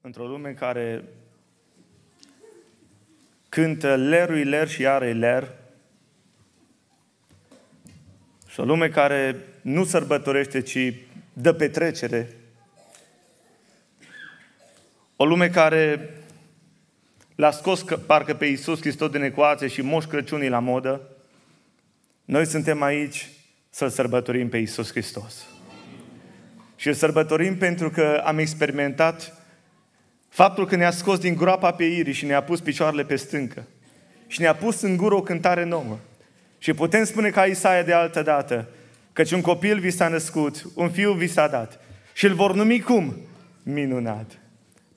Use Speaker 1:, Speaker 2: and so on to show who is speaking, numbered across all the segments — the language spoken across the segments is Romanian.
Speaker 1: într-o lume în care cântă lerui ler și are ler, și o lume care nu sărbătorește, ci dă petrecere, o lume care l-a scos parcă pe Iisus Hristos din ecuație și Moș Crăciunii la modă, noi suntem aici să-L sărbătorim pe Iisus Hristos. Și îl sărbătorim pentru că am experimentat Faptul că ne-a scos din groapa pe Iri și ne-a pus picioarele pe stâncă și ne-a pus în gură o cântare nouă. Și putem spune ca Isaia de altă dată, căci un copil vi s-a născut, un fiu vi s-a dat și îl vor numi cum? Minunat.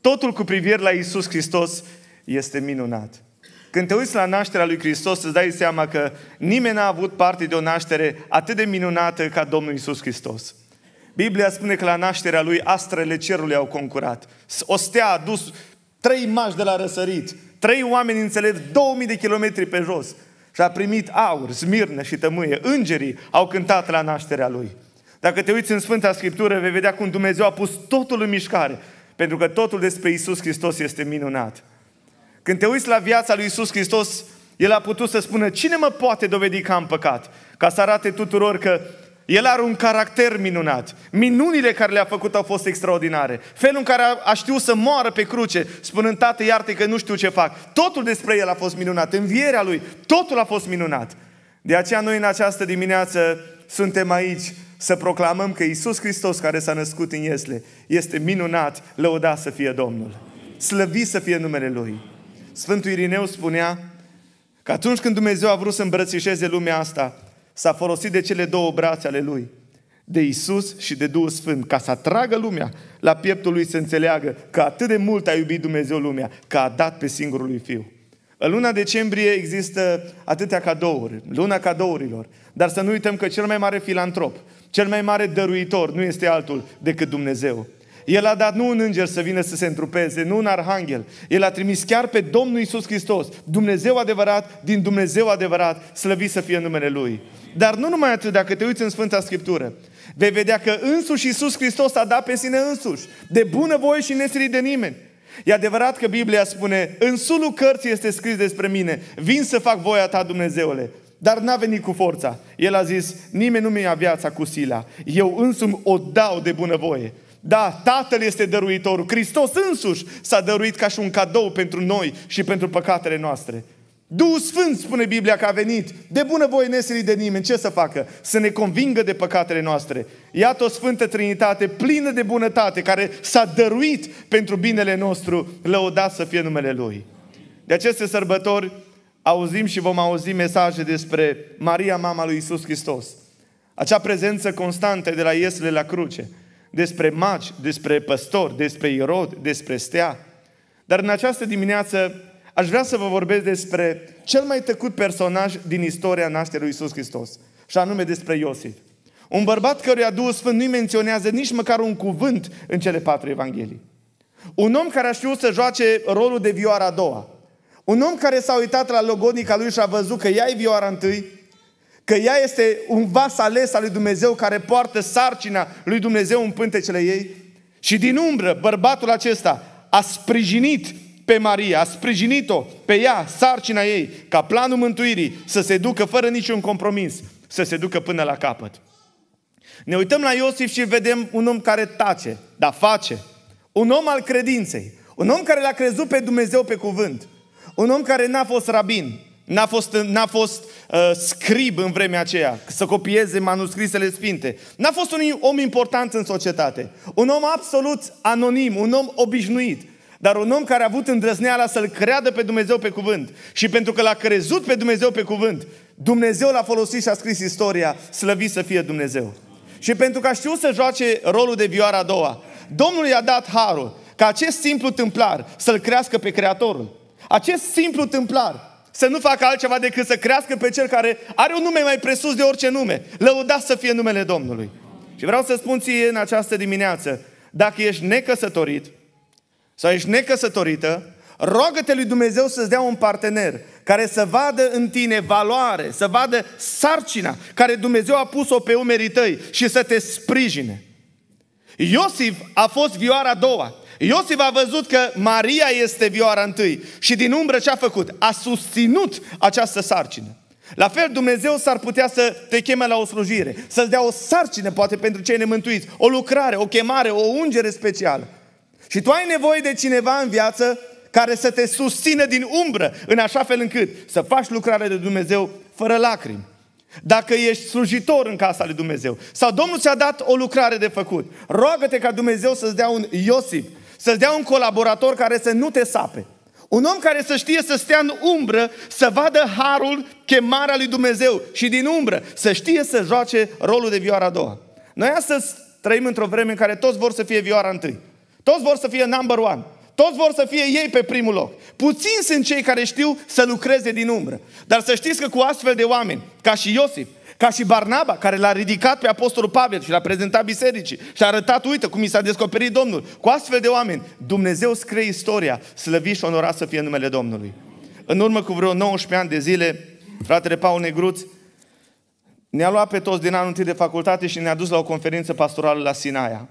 Speaker 1: Totul cu privire la Isus Hristos este minunat. Când te uiți la nașterea lui Hristos, îți dai seama că nimeni n-a avut parte de o naștere atât de minunată ca Domnul Isus Hristos. Biblia spune că la nașterea lui astrele cerului au concurat. O stea a dus trei mași de la răsărit, trei oameni înțelepți, 2000 de kilometri pe jos și a primit aur, smirnă și tămâie. Îngerii au cântat la nașterea lui. Dacă te uiți în Sfânta Scriptură, vei vedea cum Dumnezeu a pus totul în mișcare, pentru că totul despre Isus Hristos este minunat. Când te uiți la viața lui Isus Hristos, el a putut să spună, cine mă poate dovedi că am păcat? Ca să arate tuturor că el are un caracter minunat. Minunile care le-a făcut au fost extraordinare. Felul în care a știut să moară pe cruce, spunând, Tată, iartă că nu știu ce fac. Totul despre el a fost minunat. Învierea lui, totul a fost minunat. De aceea noi în această dimineață suntem aici să proclamăm că Isus Hristos care s-a născut în Iesle este minunat, lăudat să fie Domnul. Slăvit să fie numele Lui. Sfântul Irineu spunea că atunci când Dumnezeu a vrut să îmbrățișeze lumea asta, s-a folosit de cele două brațe ale lui, de Isus și de Duhul Sfânt, ca să atragă lumea la pieptul lui să înțeleagă că atât de mult a iubit Dumnezeu lumea, că a dat pe singurul lui Fiu. În luna decembrie există atâtea cadouri, luna cadourilor, dar să nu uităm că cel mai mare filantrop, cel mai mare dăruitor nu este altul decât Dumnezeu. El a dat nu un înger să vină să se întrupeze, nu un arhanghel. El a trimis chiar pe Domnul Isus Hristos, Dumnezeu adevărat, din Dumnezeu adevărat, slăvit să fie numele Lui. Dar nu numai atât, dacă te uiți în Sfânta Scriptură, vei vedea că însuși Iisus Hristos a dat pe sine însuși, de bună voie și nesilit de nimeni. E adevărat că Biblia spune, în sulul cărții este scris despre mine, vin să fac voia ta, Dumnezeule. Dar n-a venit cu forța. El a zis, nimeni nu mi ia viața cu sila. Eu însumi o dau de bună voie. Da, Tatăl este dăruitorul. Hristos însuși s-a dăruit ca și un cadou pentru noi și pentru păcatele noastre. Duhul Sfânt, spune Biblia, că a venit. De voie neserii de nimeni. Ce să facă? Să ne convingă de păcatele noastre. Iată o Sfântă Trinitate plină de bunătate, care s-a dăruit pentru binele nostru, lăudat să fie numele Lui. De aceste sărbători auzim și vom auzi mesaje despre Maria, mama lui Isus Hristos. Acea prezență constantă de la Iesle la cruce. Despre maci, despre păstori, despre irod, despre stea. Dar în această dimineață aș vrea să vă vorbesc despre cel mai tăcut personaj din istoria nașterii lui Isus Hristos, și anume despre Iosif. Un bărbat căruia Duhul Sfânt nu-i menționează nici măcar un cuvânt în cele patru evanghelii. Un om care a știut să joace rolul de vioara a doua. Un om care s-a uitat la logodnica lui și a văzut că ea e vioara întâi, că ea este un vas ales al lui Dumnezeu care poartă sarcina lui Dumnezeu în pântecele ei. Și din umbră, bărbatul acesta a sprijinit pe Maria, a sprijinit-o pe ea, sarcina ei, ca planul mântuirii să se ducă fără niciun compromis, să se ducă până la capăt. Ne uităm la Iosif și vedem un om care tace, dar face. Un om al credinței. Un om care l-a crezut pe Dumnezeu pe cuvânt. Un om care n-a fost rabin, n-a fost, n-a fost uh, scrib în vremea aceea, să copieze manuscrisele sfinte. N-a fost un om important în societate. Un om absolut anonim, un om obișnuit. Dar un om care a avut îndrăzneala să-L creadă pe Dumnezeu pe cuvânt și pentru că l-a crezut pe Dumnezeu pe cuvânt, Dumnezeu l-a folosit și a scris istoria, slăvit să fie Dumnezeu. Și pentru că a știut să joace rolul de vioara a doua, Domnul i-a dat harul ca acest simplu tâmplar să-L crească pe Creatorul. Acest simplu tâmplar să nu facă altceva decât să crească pe cel care are un nume mai presus de orice nume. Lăudați să fie numele Domnului. Și vreau să spun ție în această dimineață, dacă ești necăsătorit, sau ești necăsătorită, roagă-te lui Dumnezeu să-ți dea un partener care să vadă în tine valoare, să vadă sarcina care Dumnezeu a pus-o pe umerii tăi și să te sprijine. Iosif a fost vioara a doua. Iosif a văzut că Maria este vioara întâi și din umbră ce a făcut? A susținut această sarcină. La fel, Dumnezeu s-ar putea să te cheme la o slujire, să-ți dea o sarcină, poate pentru cei nemântuiți, o lucrare, o chemare, o ungere specială. Și tu ai nevoie de cineva în viață care să te susțină din umbră, în așa fel încât să faci lucrarea de Dumnezeu fără lacrimi. Dacă ești slujitor în casa lui Dumnezeu sau Domnul ți-a dat o lucrare de făcut, roagă-te ca Dumnezeu să-ți dea un Iosif, să-ți dea un colaborator care să nu te sape. Un om care să știe să stea în umbră, să vadă harul, chemarea lui Dumnezeu și din umbră, să știe să joace rolul de vioara a doua. Noi astăzi trăim într-o vreme în care toți vor să fie vioara întâi. Toți vor să fie number one. Toți vor să fie ei pe primul loc. Puțini sunt cei care știu să lucreze din umbră. Dar să știți că cu astfel de oameni, ca și Iosif, ca și Barnaba, care l-a ridicat pe Apostolul Pavel și l-a prezentat bisericii și a arătat, uite cum i s-a descoperit Domnul. Cu astfel de oameni, Dumnezeu scrie istoria, slăvit și onorat să fie numele Domnului. În urmă cu vreo 19 ani de zile, fratele Paul Negruț ne-a luat pe toți din anul întâi de facultate și ne-a dus la o conferință pastorală la Sinaia.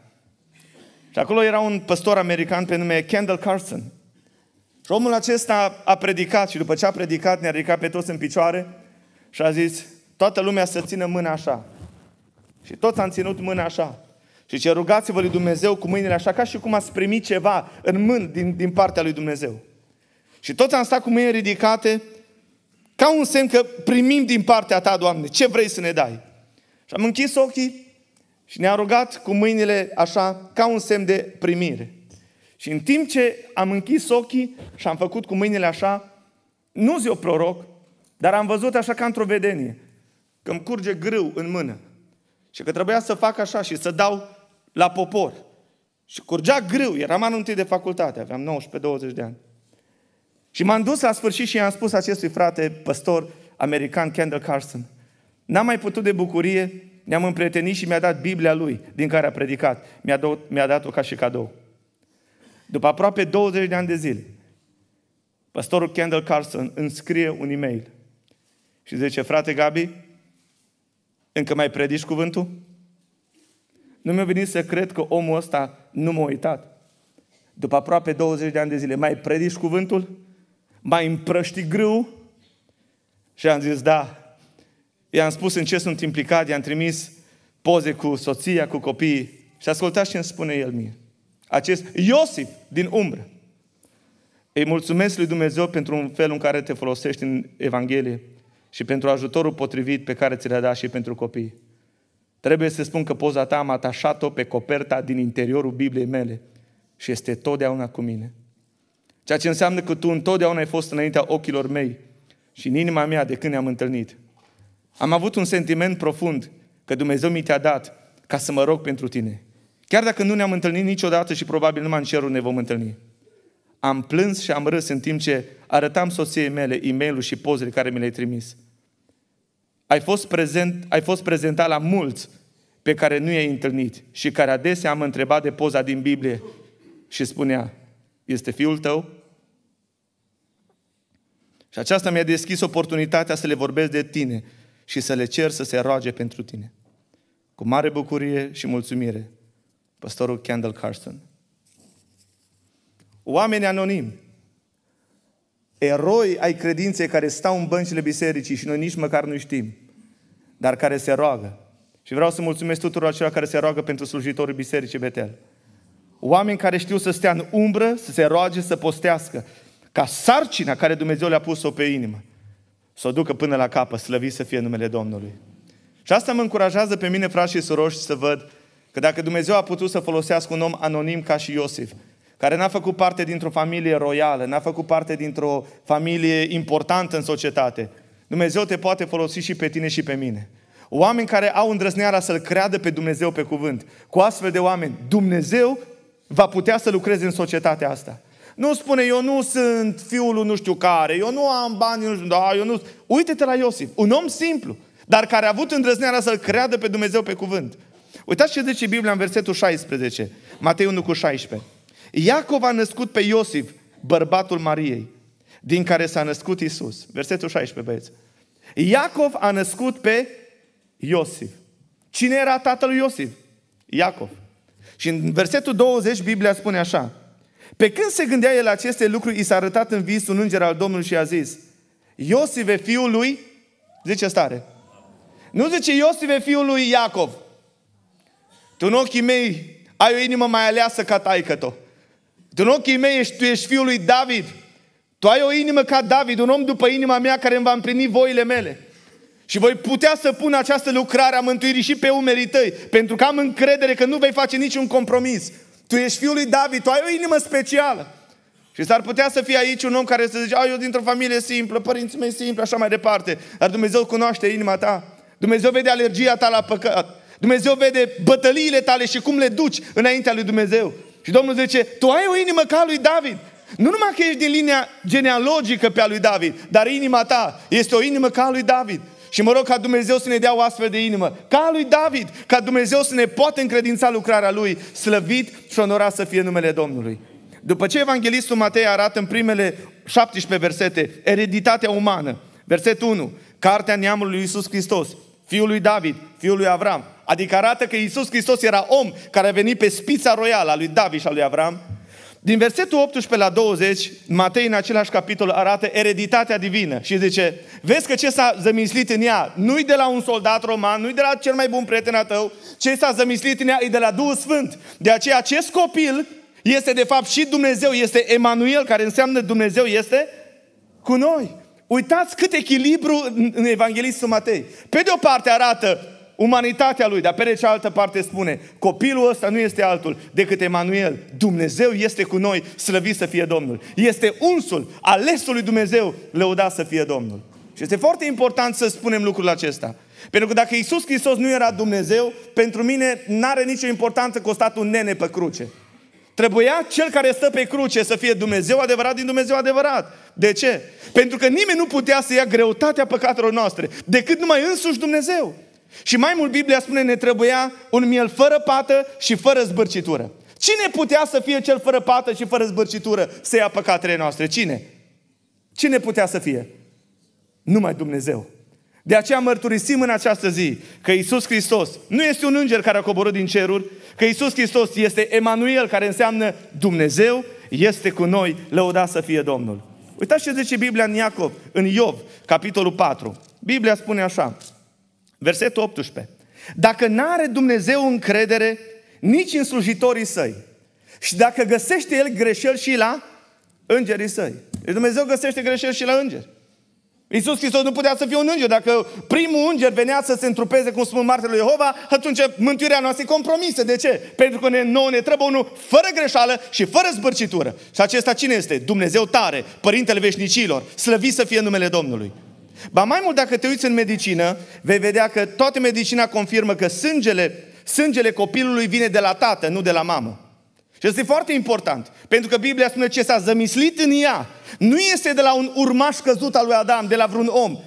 Speaker 1: Și acolo era un păstor american pe nume Kendall Carson. Și omul acesta a predicat și după ce a predicat ne-a ridicat pe toți în picioare și a zis, toată lumea să țină mâna așa. Și toți am ținut mâna așa. Și ce rugați-vă lui Dumnezeu cu mâinile așa, ca și cum ați primi ceva în mână din, din partea lui Dumnezeu. Și toți am stat cu mâinile ridicate, ca un semn că primim din partea ta, Doamne, ce vrei să ne dai. Și am închis ochii și ne-a rugat cu mâinile așa, ca un semn de primire. Și în timp ce am închis ochii și am făcut cu mâinile așa, nu o proroc, dar am văzut așa ca într-o vedenie, că îmi curge grâu în mână. Și că trebuia să fac așa și să dau la popor. Și curgea grâu, eram anul întâi de facultate, aveam 19-20 de ani. Și m-am dus la sfârșit și i-am spus acestui frate păstor american, Kendall Carson, n-am mai putut de bucurie ne-am împrietenit și mi-a dat Biblia lui, din care a predicat. Mi-a, dat, mi-a dat-o ca și cadou. După aproape 20 de ani de zile, pastorul Kendall Carson îmi scrie un e-mail și zice, frate Gabi, încă mai predici cuvântul? Nu mi-a venit să cred că omul ăsta nu m-a uitat. După aproape 20 de ani de zile, mai predici cuvântul? Mai împrăști grâu? Și am zis, da, i-am spus în ce sunt implicat, i-am trimis poze cu soția, cu copiii. Și ascultați ce îmi spune el mie. Acest Iosif din umbră. Îi mulțumesc lui Dumnezeu pentru un fel în care te folosești în Evanghelie și pentru ajutorul potrivit pe care ți l-a dat și pentru copii. Trebuie să spun că poza ta am atașat-o pe coperta din interiorul Bibliei mele și este totdeauna cu mine. Ceea ce înseamnă că tu întotdeauna ai fost înaintea ochilor mei și în inima mea de când ne-am întâlnit. Am avut un sentiment profund că Dumnezeu mi te-a dat ca să mă rog pentru tine. Chiar dacă nu ne-am întâlnit niciodată și probabil numai în cerul ne vom întâlni. Am plâns și am râs în timp ce arătam soției mele e mail și pozele care mi le-ai trimis. Ai fost, prezent, ai fost prezentat la mulți pe care nu i-ai întâlnit și care adesea am întrebat de poza din Biblie și spunea, este fiul tău? Și aceasta mi-a deschis oportunitatea să le vorbesc de tine, și să le cer să se roage pentru tine. Cu mare bucurie și mulțumire, pastorul Kendall Carson. Oameni anonimi, eroi ai credinței care stau în băncile bisericii și noi nici măcar nu știm, dar care se roagă. Și vreau să mulțumesc tuturor acelor care se roagă pentru slujitorii bisericii Betel. Oameni care știu să stea în umbră, să se roage, să postească, ca sarcina care Dumnezeu le-a pus-o pe inimă să o ducă până la capăt, slăvit să fie numele Domnului. Și asta mă încurajează pe mine, frați și soroși, să văd că dacă Dumnezeu a putut să folosească un om anonim ca și Iosif, care n-a făcut parte dintr-o familie royală, n-a făcut parte dintr-o familie importantă în societate, Dumnezeu te poate folosi și pe tine și pe mine. Oameni care au îndrăzneala să-L creadă pe Dumnezeu pe cuvânt. Cu astfel de oameni, Dumnezeu va putea să lucreze în societatea asta. Nu spune, eu nu sunt fiul lui nu știu care, eu nu am bani, nu știu, da, eu nu... Uite-te la Iosif, un om simplu, dar care a avut îndrăzneala să-L creadă pe Dumnezeu pe cuvânt. Uitați ce zice Biblia în versetul 16, Matei 1 cu 16. Iacov a născut pe Iosif, bărbatul Mariei, din care s-a născut Isus. Versetul 16, băieți. Iacov a născut pe Iosif. Cine era tatăl lui Iosif? Iacov. Și în versetul 20 Biblia spune așa. Pe când se gândea el aceste lucruri, i s-a arătat în vis un înger al Domnului și a zis, Iosive, fiul lui, zice stare, nu zice Iosive, fiul lui Iacov, tu în ochii mei ai o inimă mai aleasă ca taică Tu în ochii mei ești, tu ești fiul lui David. Tu ai o inimă ca David, un om după inima mea care îmi va împlini voile mele. Și voi putea să pun această lucrare a mântuirii și pe umerii tăi, pentru că am încredere că nu vei face niciun compromis. Tu ești fiul lui David, tu ai o inimă specială. Și s-ar putea să fie aici un om care să zice, eu dintr-o familie simplă, părinții mei simpli, așa mai departe. Dar Dumnezeu cunoaște inima ta. Dumnezeu vede alergia ta la păcat. Dumnezeu vede bătăliile tale și cum le duci înaintea lui Dumnezeu. Și Domnul zice, tu ai o inimă ca lui David. Nu numai că ești din linia genealogică pe a lui David, dar inima ta este o inimă ca a lui David. Și mă rog ca Dumnezeu să ne dea o astfel de inimă, ca lui David, ca Dumnezeu să ne poată încredința lucrarea lui, slăvit și onorat să fie numele Domnului. După ce Evanghelistul Matei arată în primele 17 versete ereditatea umană, versetul 1, cartea neamului lui Iisus Hristos, fiul lui David, fiul lui Avram, adică arată că Iisus Hristos era om care a venit pe spița royală a lui David și a lui Avram, din versetul 18 la 20, Matei în același capitol arată ereditatea divină și zice, vezi că ce s-a zămislit în ea, nu-i de la un soldat roman, nu-i de la cel mai bun prieten al tău, ce s-a zămislit în ea e de la Duhul Sfânt. De aceea acest copil este de fapt și Dumnezeu, este Emanuel, care înseamnă Dumnezeu este cu noi. Uitați cât echilibru în Evanghelistul Matei. Pe de o parte arată umanitatea lui, dar pe de cealaltă parte spune, copilul ăsta nu este altul decât Emanuel. Dumnezeu este cu noi, slăvit să fie Domnul. Este unsul, alesul lui Dumnezeu, lăudat să fie Domnul. Și este foarte important să spunem lucrul acesta. Pentru că dacă Isus Hristos nu era Dumnezeu, pentru mine n-are nicio importanță că un nene pe cruce. Trebuia cel care stă pe cruce să fie Dumnezeu adevărat din Dumnezeu adevărat. De ce? Pentru că nimeni nu putea să ia greutatea păcatelor noastre, decât numai însuși Dumnezeu. Și mai mult Biblia spune ne trebuia un miel fără pată și fără zbârcitură. Cine putea să fie cel fără pată și fără zbârcitură să ia păcatele noastre? Cine? Cine putea să fie? Numai Dumnezeu. De aceea mărturisim în această zi că Isus Hristos nu este un înger care a coborât din ceruri, că Isus Hristos este Emanuel, care înseamnă Dumnezeu este cu noi, lăuda să fie Domnul. Uitați ce zice Biblia în Iacov, în Iov, capitolul 4. Biblia spune așa, Versetul 18. Dacă n-are Dumnezeu încredere nici în slujitorii săi și dacă găsește El greșel și la îngerii săi. Deci Dumnezeu găsește greșel și la îngeri. Iisus Hristos nu putea să fie un înger. Dacă primul înger venea să se întrupeze, cum spun martele lui Jehova, atunci mântuirea noastră e compromisă. De ce? Pentru că ne, nouă ne trebuie unul fără greșeală și fără zbârcitură. Și acesta cine este? Dumnezeu tare, Părintele Veșnicilor, slăvit să fie numele Domnului. Ba mai mult, dacă te uiți în medicină, vei vedea că toată medicina confirmă că sângele, sângele copilului vine de la tată, nu de la mamă. Și asta e foarte important, pentru că Biblia spune ce s-a zămislit în ea. Nu este de la un urmaș căzut al lui Adam, de la vreun om,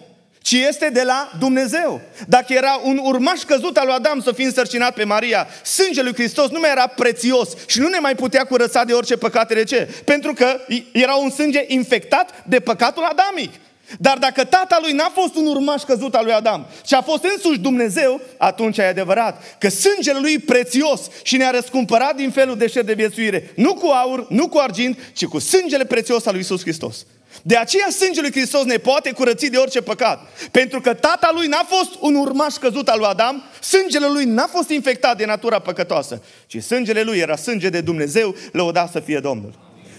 Speaker 1: ci este de la Dumnezeu. Dacă era un urmaș căzut al lui Adam să fie însărcinat pe Maria, sângele lui Hristos nu mai era prețios și nu ne mai putea curăța de orice păcate de ce? Pentru că era un sânge infectat de păcatul adamic. Dar dacă tatălui n-a fost un urmaș căzut al lui Adam, ci a fost însuși Dumnezeu, atunci e adevărat că sângele lui prețios și ne-a răscumpărat din felul de șer de viețuire, nu cu aur, nu cu argint, ci cu sângele prețios al lui Isus Hristos. De aceea sângele lui Hristos ne poate curăți de orice păcat. Pentru că tata lui n-a fost un urmaș căzut al lui Adam, sângele lui n-a fost infectat de natura păcătoasă, ci sângele lui era sânge de Dumnezeu, lăudat să fie Domnul.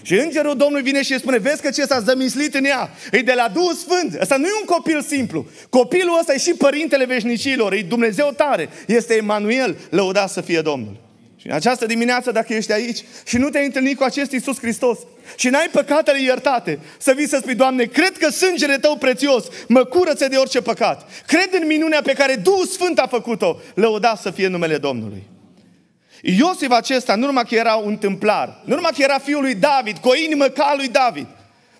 Speaker 1: Și îngerul Domnului vine și spune, vezi că ce s-a zămislit în ea, e de la Duhul Sfânt. Ăsta nu e un copil simplu. Copilul ăsta e și părintele veșnicilor, e Dumnezeu tare, este Emanuel, lăudat să fie Domnul. Și în această dimineață, dacă ești aici și nu te-ai întâlnit cu acest Iisus Hristos și n-ai păcatele iertate, să vii să spui, Doamne, cred că sângele Tău prețios mă curăță de orice păcat. Cred în minunea pe care Duhul Sfânt a făcut-o, lăudat să fie numele Domnului. Iosif acesta, nu numai că era un templar, nu numai că era fiul lui David, cu o inimă ca lui David.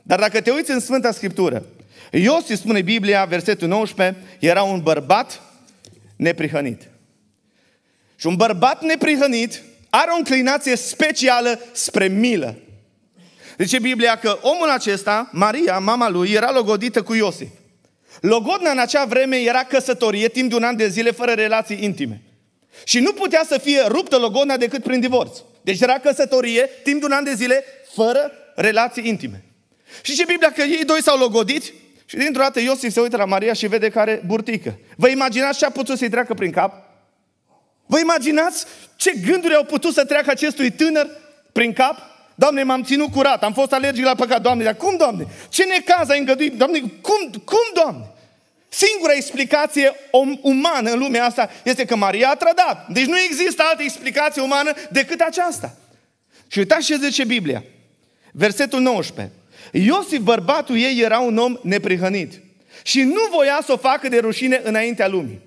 Speaker 1: Dar dacă te uiți în Sfânta Scriptură, Iosif spune Biblia, versetul 19, era un bărbat neprihănit. Și un bărbat neprihănit are o înclinație specială spre milă. Zice Biblia că omul acesta, Maria, mama lui, era logodită cu Iosif. Logodna în acea vreme era căsătorie timp de un an de zile fără relații intime. Și nu putea să fie ruptă logodna decât prin divorț. Deci era căsătorie timp de un an de zile fără relații intime. Și ce Biblia că ei doi s-au logodit și dintr-o dată Iosif se uită la Maria și vede că are burtică. Vă imaginați ce a putut să-i treacă prin cap? Vă imaginați ce gânduri au putut să treacă acestui tânăr prin cap? Doamne, m-am ținut curat, am fost alergic la păcat, Doamne, dar cum, Doamne? Ce necaz ai îngăduit? Doamne, cum, cum, Doamne? Singura explicație umană în lumea asta este că Maria a trădat. Deci nu există altă explicație umană decât aceasta. Și uitați ce zice Biblia. Versetul 19. Iosif, bărbatul ei, era un om neprihănit. Și nu voia să o facă de rușine înaintea lumii.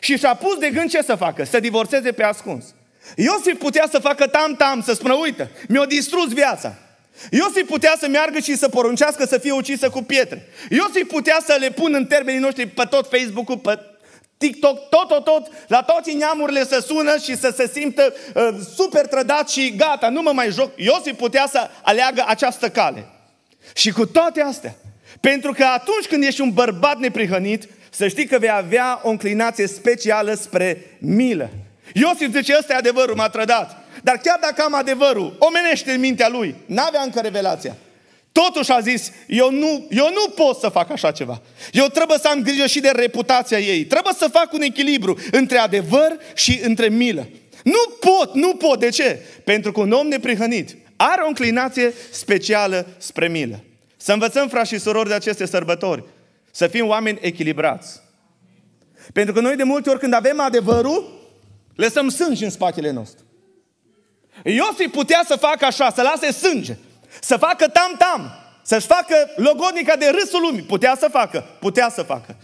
Speaker 1: Și și-a pus de gând ce să facă? Să divorțeze pe ascuns. Iosif putea să facă tam-tam, să spună, uite, mi-a distrus viața. Iosif putea să meargă și să poruncească să fie ucisă cu pietre. Iosif putea să le pun în termenii noștri pe tot Facebook-ul, pe TikTok, tot, tot, tot, la toți neamurile să sună și să se simtă uh, super trădat și gata, nu mă mai joc. Iosif putea să aleagă această cale. Și cu toate astea, pentru că atunci când ești un bărbat neprihănit, să știi că vei avea o înclinație specială spre milă. Iosif zice, ăsta e adevărul, m-a trădat. Dar chiar dacă am adevărul, omenește în mintea lui, n-avea încă revelația. Totuși a zis, eu nu, eu nu pot să fac așa ceva. Eu trebuie să am grijă și de reputația ei. Trebuie să fac un echilibru între adevăr și între milă. Nu pot, nu pot. De ce? Pentru că un om neprihănit are o înclinație specială spre milă. Să învățăm, frați și surori, de aceste sărbători. Să fim oameni echilibrați. Pentru că noi de multe ori când avem adevărul, lăsăm sânge în spatele nostru. Iosif putea să facă așa, să lase sânge, să facă tam-tam, să-și facă logonica de râsul lumii. Putea să facă, putea să facă.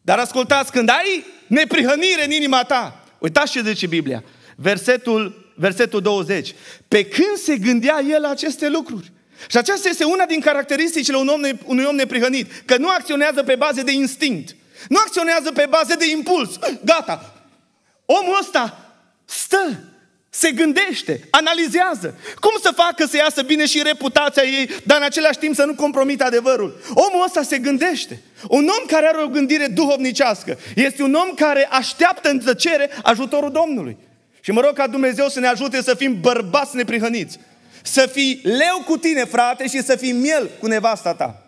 Speaker 1: Dar ascultați, când ai neprihănire în inima ta, uitați ce zice Biblia, versetul, versetul 20. Pe când se gândea el la aceste lucruri? Și aceasta este una din caracteristicile unui om, ne, unui om neprihănit, că nu acționează pe bază de instinct, nu acționează pe bază de impuls. Gata! Omul ăsta stă se gândește, analizează. Cum să facă să iasă bine și reputația ei, dar în același timp să nu compromită adevărul? Omul ăsta se gândește. Un om care are o gândire duhovnicească este un om care așteaptă în tăcere ajutorul Domnului. Și mă rog ca Dumnezeu să ne ajute să fim bărbați neprihăniți. Să fii leu cu tine, frate, și să fii miel cu nevasta ta.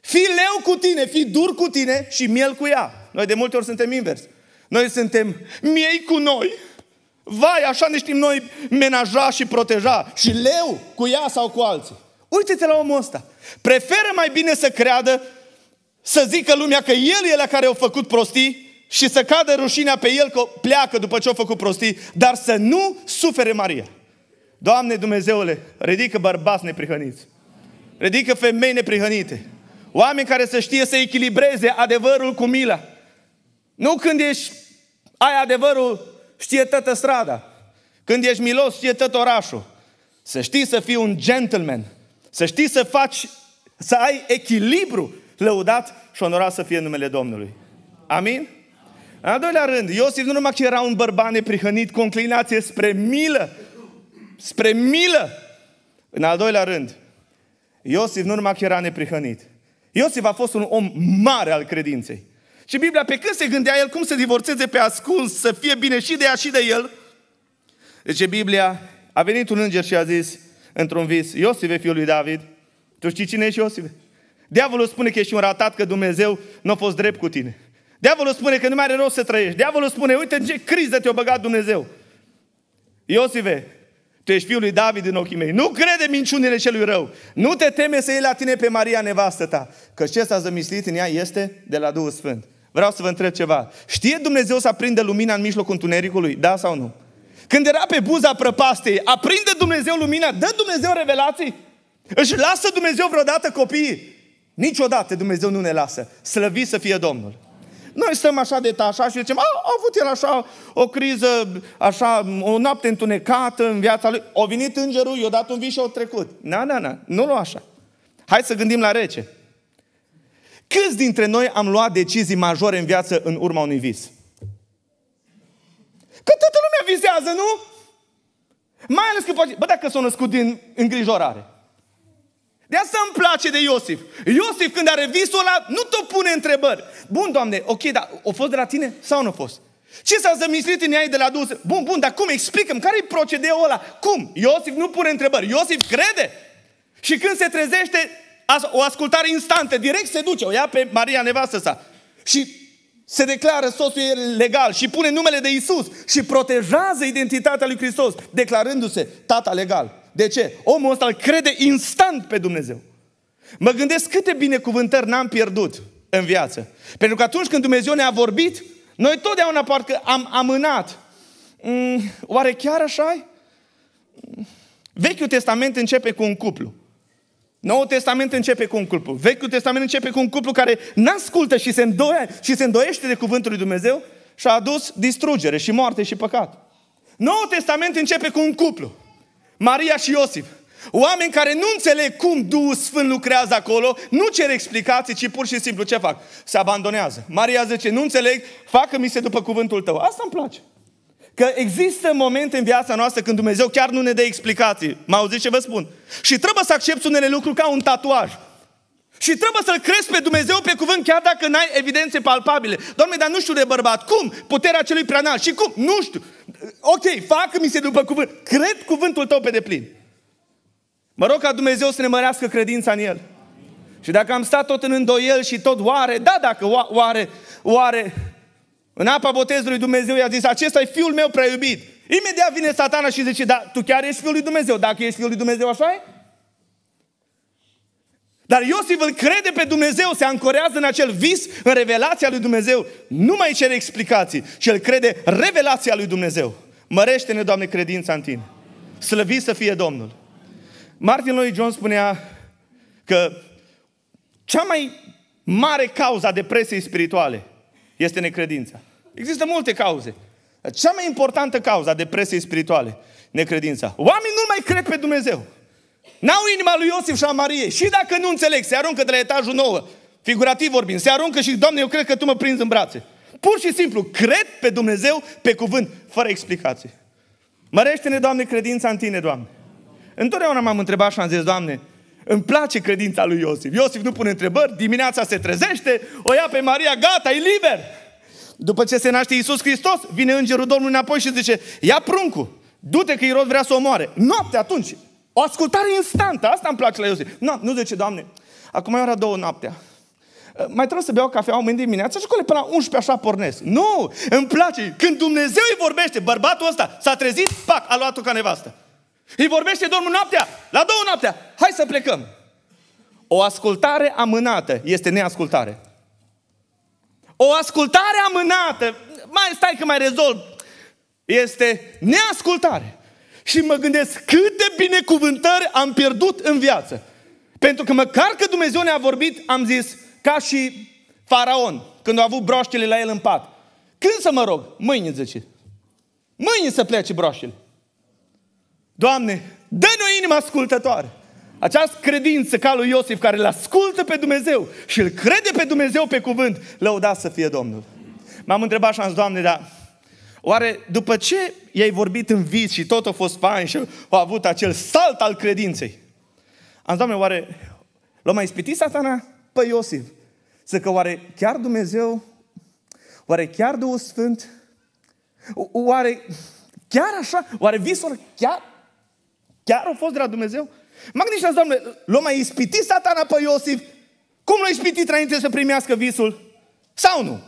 Speaker 1: Fii leu cu tine, fii dur cu tine și miel cu ea. Noi de multe ori suntem invers. Noi suntem miei cu noi Vai, așa ne știm noi menaja și proteja. Și leu cu ea sau cu alții. Uite-te la omul ăsta. Preferă mai bine să creadă, să zică lumea că el e la care au făcut prostii și să cadă rușinea pe el că pleacă după ce au făcut prostii, dar să nu sufere Maria. Doamne Dumnezeule, ridică bărbați neprihăniți. Ridică femei neprihănite. Oameni care să știe să echilibreze adevărul cu mila. Nu când ești, ai adevărul știe toată strada. Când ești milos, știe tot orașul. Să știi să fii un gentleman. Să știi să faci, să ai echilibru lăudat și onorat să fie numele Domnului. Amin? În al doilea rând, Iosif nu numai că era un bărbat neprihănit cu înclinație spre milă, spre milă. În al doilea rând, Iosif nu numai că era neprihănit. Iosif a fost un om mare al credinței. Și Biblia, pe când se gândea el cum să divorțeze pe ascuns, să fie bine și de ea și de el, zice Biblia, a venit un înger și a zis într-un vis, Iosive, fiul lui David, tu știi cine ești Iosive? Diavolul spune că ești un ratat, că Dumnezeu nu a fost drept cu tine. Diavolul spune că nu mai are rost să trăiești. Diavolul spune, uite ce criză te-a băgat Dumnezeu. Iosive, tu ești fiul lui David în ochii mei. Nu crede minciunile celui rău. Nu te teme să iei la tine pe Maria nevastă ta. Că ce s-a zămislit în ea este de la Duhul Sfânt. Vreau să vă întreb ceva. Știe Dumnezeu să aprinde lumina în mijlocul întunericului? Da sau nu? Când era pe buza prăpastei, aprinde Dumnezeu lumina? Dă Dumnezeu revelații? Își lasă Dumnezeu vreodată copiii? Niciodată Dumnezeu nu ne lasă. Slăvi să fie Domnul. Noi stăm așa de așa și zicem, a, a avut el așa o criză, așa, o noapte întunecată în viața lui. O venit îngerul, i-a dat un vis și o trecut. Na, na, na, nu lua așa. Hai să gândim la rece. Câți dintre noi am luat decizii majore în viață în urma unui vis? Că toată lumea visează, nu? Mai ales că poate... Bă, dacă s-a născut din îngrijorare. De asta îmi place de Iosif. Iosif, când are visul ăla, nu te pune întrebări. Bun, Doamne, ok, dar o fost de la tine sau nu a fost? Ce s-a zămislit în ea de la dus? Bun, bun, dar cum? Explicăm, care e procedeul ăla? Cum? Iosif nu pune întrebări. Iosif crede. Și când se trezește, o ascultare instantă, direct se duce, o ia pe Maria nevastă sa. Și se declară soțul legal și pune numele de Isus și protejează identitatea lui Hristos, declarându-se tata legal. De ce? Omul ăsta îl crede instant pe Dumnezeu. Mă gândesc câte binecuvântări n-am pierdut în viață. Pentru că atunci când Dumnezeu ne-a vorbit, noi totdeauna parcă am amânat. Mm, oare chiar așa mm, Vechiul Testament începe cu un cuplu. Noul Testament începe cu un cuplu. Vechiul Testament începe cu un cuplu care n-ascultă și se, îndoie, și se îndoiește de cuvântul lui Dumnezeu și a adus distrugere și moarte și păcat. Noul Testament începe cu un cuplu. Maria și Iosif. Oameni care nu înțeleg cum Duhul Sfânt lucrează acolo, nu cer explicații, ci pur și simplu ce fac? Se abandonează. Maria zice, nu înțeleg, facă-mi se după cuvântul tău. Asta îmi place. Că există momente în viața noastră când Dumnezeu chiar nu ne dă explicații. Mă auziți ce vă spun? Și trebuie să accepti unele lucruri ca un tatuaj. Și trebuie să-L crezi pe Dumnezeu pe cuvânt chiar dacă n-ai evidențe palpabile. Doamne, dar nu știu de bărbat. Cum? Puterea celui preanal. Și cum? Nu știu. Ok, fac mi se după cuvânt. Cred cuvântul tău pe deplin. Mă rog ca Dumnezeu să ne mărească credința în El. Și dacă am stat tot în îndoiel și tot oare, da, dacă oare, oare, în apa botezului Dumnezeu i-a zis, acesta e fiul meu prea iubit. Imediat vine satana și zice, da, tu chiar ești fiul lui Dumnezeu. Dacă ești fiul lui Dumnezeu, așa e? Dar Iosif îl crede pe Dumnezeu, se ancorează în acel vis, în revelația lui Dumnezeu. Nu mai cere explicații și el crede revelația lui Dumnezeu. Mărește-ne, Doamne, credința în Tine. Slăvi să fie Domnul. Martin Lloyd Jones spunea că cea mai mare cauza depresiei spirituale – este necredința. Există multe cauze. Cea mai importantă cauză a depresiei spirituale, necredința. Oamenii nu mai cred pe Dumnezeu. N-au inima lui Iosif și a Mariei. Și dacă nu înțeleg, se aruncă de la etajul nouă, figurativ vorbind, se aruncă și, Doamne, eu cred că Tu mă prinzi în brațe. Pur și simplu, cred pe Dumnezeu pe cuvânt, fără explicații. Mărește-ne, Doamne, credința în Tine, Doamne. Întotdeauna m-am întrebat și am zis, Doamne, îmi place credința lui Iosif. Iosif nu pune întrebări, dimineața se trezește, o ia pe Maria, gata, e liber. După ce se naște Iisus Hristos, vine îngerul Domnului înapoi și zice, ia pruncul, du-te că Irod vrea să o moare. Noapte atunci, o ascultare instantă, asta îmi place la Iosif. Nu, nu zice, Doamne, acum e ora două noaptea. Mai trebuie să beau cafea mâine dimineața și acolo până la 11 așa pornesc. Nu, îmi place. Când Dumnezeu îi vorbește, bărbatul ăsta s-a trezit, pac, a luat-o ca nevastă. Îi vorbește Domnul noaptea, la două noaptea, hai să plecăm. O ascultare amânată este neascultare. O ascultare amânată, mai stai că mai rezolv, este neascultare. Și mă gândesc câte binecuvântări am pierdut în viață. Pentru că măcar că Dumnezeu ne-a vorbit, am zis, ca și faraon, când au avut broștele la el în pat. Când să mă rog? Mâine, zice. Mâine să plece broștele. Doamne, dă-ne o inimă ascultătoare. Această credință ca lui Iosif care îl ascultă pe Dumnezeu și îl crede pe Dumnezeu pe cuvânt, lăuda să fie Domnul. M-am întrebat și am zis, Doamne, dar oare după ce i-ai vorbit în vis și tot a fost fain și a avut acel salt al credinței, am zis, Doamne, oare l-a mai ispitit satana pe Iosif? Să că oare chiar Dumnezeu, oare chiar Duhul Sfânt, oare chiar așa, oare visul chiar Chiar au fost de la Dumnezeu? Mă gândește, Doamne, l-a mai ispitit satana pe Iosif? Cum l-a ispitit înainte să primească visul? Sau nu?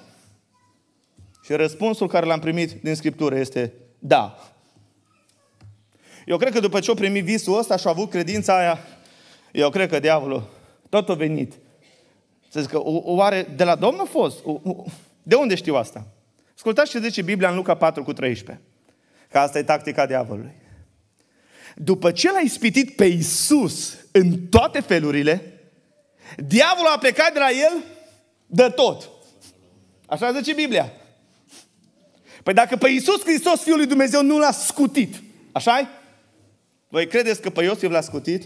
Speaker 1: Și răspunsul care l-am primit din Scriptură este da. Eu cred că după ce a primit visul ăsta și a avut credința aia, eu cred că diavolul tot a venit. Să zic că oare de la Domnul a fost? De unde știu asta? Ascultați ce zice Biblia în Luca 4 cu 13. Că asta e tactica diavolului. După ce l-a ispitit pe Isus în toate felurile, diavolul a plecat de la el de tot. Așa zice Biblia. Păi dacă pe Iisus Hristos, Fiul lui Dumnezeu, nu l-a scutit, așa -i? Voi credeți că pe Iosif l-a scutit?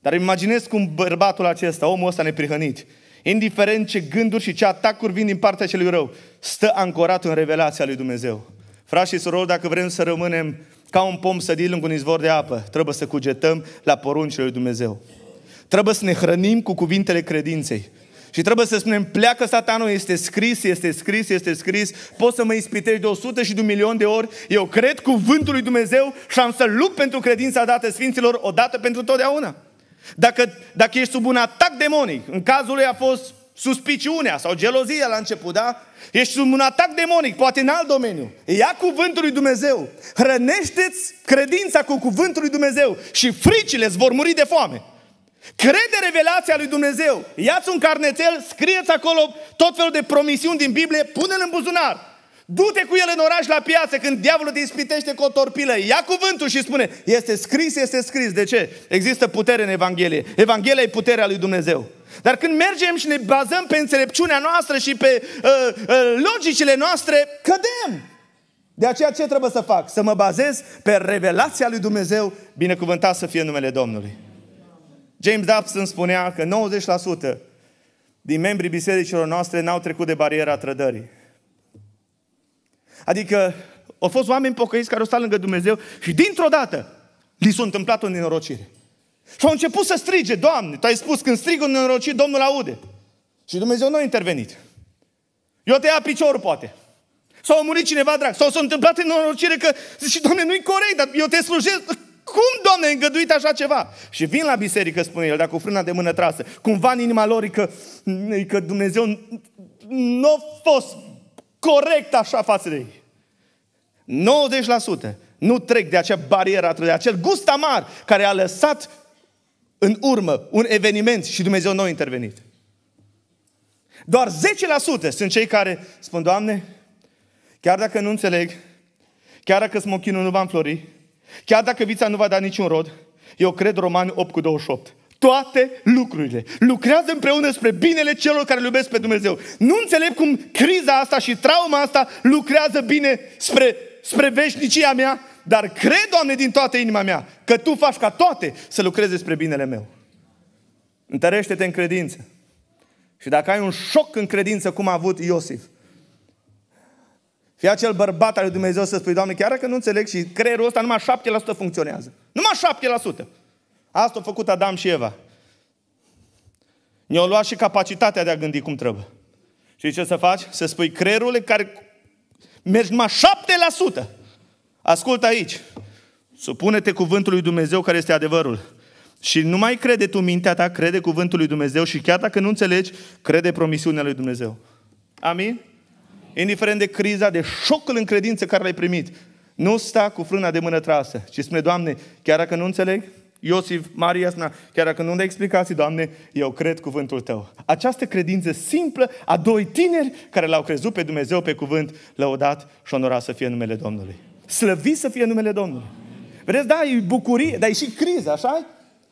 Speaker 1: Dar imaginez cum bărbatul acesta, omul ăsta neprihănit, indiferent ce gânduri și ce atacuri vin din partea celui rău, stă ancorat în revelația lui Dumnezeu. Frați și surori, dacă vrem să rămânem ca un pom sădit lângă un izvor de apă. Trebuie să cugetăm la poruncile lui Dumnezeu. Trebuie să ne hrănim cu cuvintele credinței. Și trebuie să spunem, pleacă satanul, este scris, este scris, este scris, poți să mă ispitești de 100 și de un milion de ori, eu cred cuvântul lui Dumnezeu și am să lupt pentru credința dată Sfinților odată pentru totdeauna. Dacă, dacă ești sub un atac demonic, în cazul lui a fost suspiciunea sau gelozia la început, da? Ești un atac demonic, poate în alt domeniu. Ia cuvântul lui Dumnezeu. Hrănește-ți credința cu cuvântul lui Dumnezeu și fricile îți vor muri de foame. Crede revelația lui Dumnezeu. Ia-ți un carnețel, scrieți acolo tot felul de promisiuni din Biblie, pune-l în buzunar. Du-te cu el în oraș la piață când diavolul te ispitește cu o torpilă. Ia cuvântul și spune, este scris, este scris. De ce? Există putere în Evanghelie. Evanghelia e puterea lui Dumnezeu. Dar când mergem și ne bazăm pe înțelepciunea noastră și pe uh, uh, logicile noastre, cădem. De aceea ce trebuie să fac? Să mă bazez pe revelația lui Dumnezeu, binecuvântat să fie numele Domnului. James Dobson spunea că 90% din membrii bisericilor noastre n-au trecut de bariera trădării. Adică au fost oameni pocăiți care au stat lângă Dumnezeu și dintr-o dată li s-a întâmplat o nenorocire. Și au început să strige, Doamne, Tu ai spus, când strig un nenorocit, Domnul aude. Și Dumnezeu nu a intervenit. Eu te ia piciorul, poate. Sau a murit cineva drag. Sau s-a întâmplat în norocire că zici, Doamne, nu-i corect, dar eu te slujesc. Cum, Doamne, ai îngăduit așa ceva? Și vin la biserică, spune el, dar cu frâna de mână trasă. Cumva în inima lor e că, e că Dumnezeu nu a fost corect așa față de ei. 90% nu trec de acea barieră, de acel gust amar care a lăsat în urmă un eveniment și Dumnezeu nu a intervenit. Doar 10% sunt cei care spun, Doamne, chiar dacă nu înțeleg, chiar dacă smochinul nu va înflori, chiar dacă vița nu va da niciun rod, eu cred Romani 8 cu 28. Toate lucrurile lucrează împreună spre binele celor care iubesc pe Dumnezeu. Nu înțeleg cum criza asta și trauma asta lucrează bine spre, spre veșnicia mea, dar cred, Doamne, din toată inima mea că Tu faci ca toate să lucreze spre binele meu. Întărește-te în credință. Și dacă ai un șoc în credință, cum a avut Iosif, fie acel bărbat al lui Dumnezeu să spui, Doamne, chiar că nu înțeleg și creierul ăsta numai 7% funcționează. Numai 7%. Asta a făcut Adam și Eva. Ne-au luat și capacitatea de a gândi cum trebuie. Și ce să faci? Să spui creierul care merge numai Ascultă aici. Supune-te cuvântului Dumnezeu care este adevărul. Și nu mai crede tu mintea ta, crede cuvântul lui Dumnezeu și chiar dacă nu înțelegi, crede promisiunea lui Dumnezeu. Amin? Indiferent de criza, de șocul în credință care l-ai primit, nu sta cu frâna de mână trasă, Și spune, Doamne, chiar dacă nu înțeleg, Iosif, Maria, chiar dacă nu dai explicații, Doamne, eu cred cuvântul Tău. Această credință simplă a doi tineri care l-au crezut pe Dumnezeu pe cuvânt, lăudat și onorat să fie numele Domnului. Slăvit să fie numele Domnului. Vedeți, da, e bucurie, dar e și criză, așa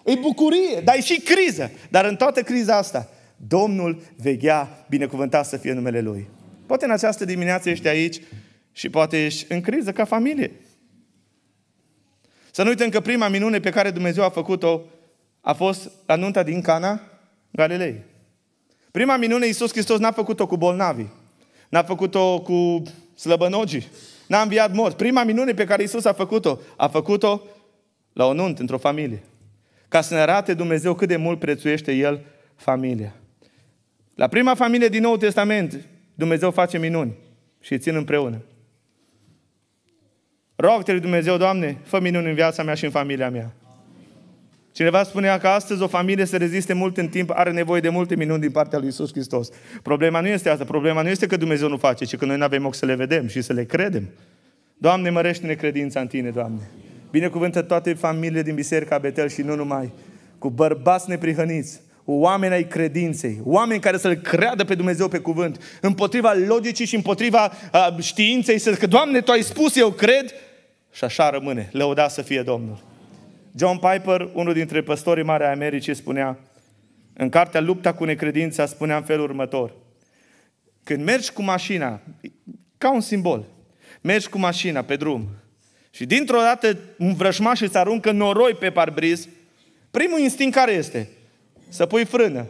Speaker 1: E bucurie, dar e și criză. Dar în toată criza asta, Domnul veghea, binecuvântat să fie numele Lui. Poate în această dimineață ești aici și poate ești în criză ca familie. Să nu uităm că prima minune pe care Dumnezeu a făcut-o a fost la nunta din Cana, Galilei. Prima minune Iisus Hristos n-a făcut-o cu bolnavi, n-a făcut-o cu slăbănogii, n-a înviat mort. Prima minune pe care Isus a făcut-o, a făcut-o la o nuntă, într-o familie. Ca să ne arate Dumnezeu cât de mult prețuiește El familia. La prima familie din Noul Testament, Dumnezeu face minuni și îi țin împreună. Rog-te Dumnezeu, Doamne, fă minuni în viața mea și în familia mea. Cineva spunea că astăzi o familie se reziste mult în timp, are nevoie de multe minuni din partea lui Isus Hristos. Problema nu este asta, problema nu este că Dumnezeu nu face, ci că noi nu avem ochi să le vedem și să le credem. Doamne, mărește-ne credința în Tine, Doamne. Binecuvântă toate familiile din Biserica Betel și nu numai, cu bărbați neprihăniți, oameni ai credinței, oameni care să-L creadă pe Dumnezeu pe cuvânt, împotriva logicii și împotriva uh, științei, să că Doamne, Tu ai spus, eu cred, și așa rămâne. Lăuda să fie Domnul. John Piper, unul dintre păstorii mari ai Americii, spunea, în cartea Lupta cu necredința, spunea în felul următor. Când mergi cu mașina, ca un simbol, mergi cu mașina pe drum și dintr-o dată un vrășmaș îți aruncă noroi pe parbriz, primul instinct care este? Să pui frână.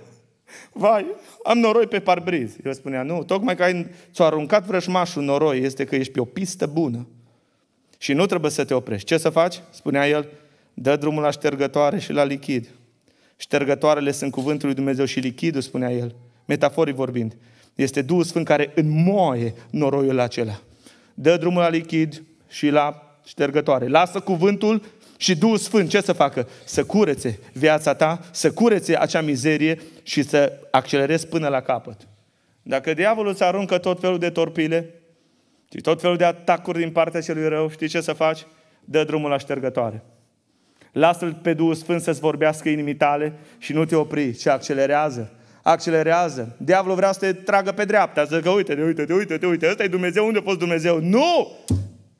Speaker 1: Vai, am noroi pe parbriz. Eu spunea, nu, tocmai că ai, ți-a aruncat vrășmașul noroi, este că ești pe o pistă bună și nu trebuie să te oprești. Ce să faci? Spunea el, Dă drumul la ștergătoare și la lichid. Ștergătoarele sunt cuvântul lui Dumnezeu și lichidul, spunea el, metaforii vorbind. Este Duhul Sfânt care înmoaie noroiul acela. Dă drumul la lichid și la ștergătoare. Lasă cuvântul și Duhul Sfânt ce să facă? Să curețe viața ta, să curețe acea mizerie și să accelerezi până la capăt. Dacă diavolul îți aruncă tot felul de torpile și tot felul de atacuri din partea celui rău, știi ce să faci? Dă drumul la ștergătoare. Lasă-L pe Duhul Sfânt să-ți vorbească inimii tale și nu te opri, ci accelerează. Accelerează. Diavolul vrea să te tragă pe dreapta, să zică, uite-te, uite-te, uite-te, uite, ăsta e Dumnezeu, unde a fost Dumnezeu? Nu!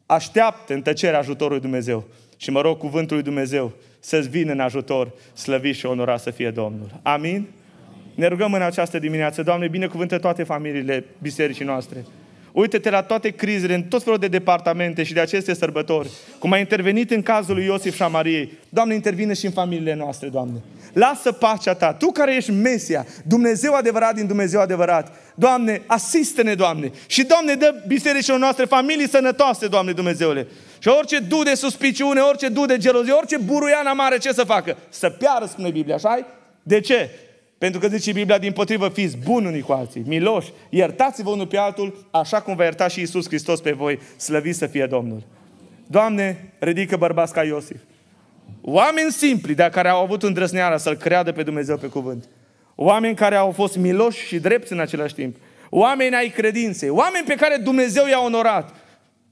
Speaker 1: Așteaptă în tăcere ajutorul lui Dumnezeu. Și mă rog cuvântul lui Dumnezeu să-ți vină în ajutor, slăvit și onorat să fie Domnul. Amin? Ne rugăm în această dimineață, Doamne, binecuvântă toate familiile bisericii noastre. Uită-te la toate crizele, în tot felul de departamente și de aceste sărbători. Cum a intervenit în cazul lui Iosif și a Mariei. Doamne, intervine și în familiile noastre, Doamne. Lasă pacea Ta. Tu care ești Mesia, Dumnezeu adevărat din Dumnezeu adevărat. Doamne, asistă-ne, Doamne. Și, Doamne, dă bisericilor noastre familii sănătoase, Doamne Dumnezeule. Și orice du de suspiciune, orice du de gelozie, orice buruiana mare, ce să facă? Să piară, spune Biblia, așa -i? De ce? Pentru că zice Biblia, din potrivă, fiți buni unii cu alții, miloși, iertați-vă unul pe altul, așa cum va ierta și Isus Hristos pe voi, slăviți să fie Domnul. Doamne, ridică bărbați ca Iosif. Oameni simpli, dar care au avut îndrăzneala să-L creadă pe Dumnezeu pe cuvânt. Oameni care au fost miloși și drepți în același timp. Oameni ai credinței. Oameni pe care Dumnezeu i-a onorat.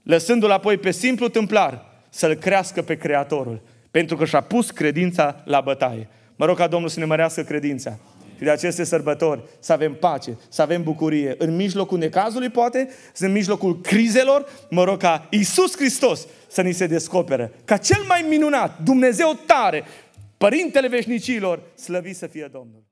Speaker 1: Lăsându-L apoi pe simplu tâmplar să-L crească pe Creatorul. Pentru că și-a pus credința la bătaie. Mă rog ca Domnul să ne mărească credința și de aceste sărbători să avem pace, să avem bucurie. În mijlocul necazului, poate, în mijlocul crizelor, mă rog ca Iisus Hristos să ni se descopere. Ca cel mai minunat, Dumnezeu tare, Părintele veșnicilor, slăvit să fie Domnul.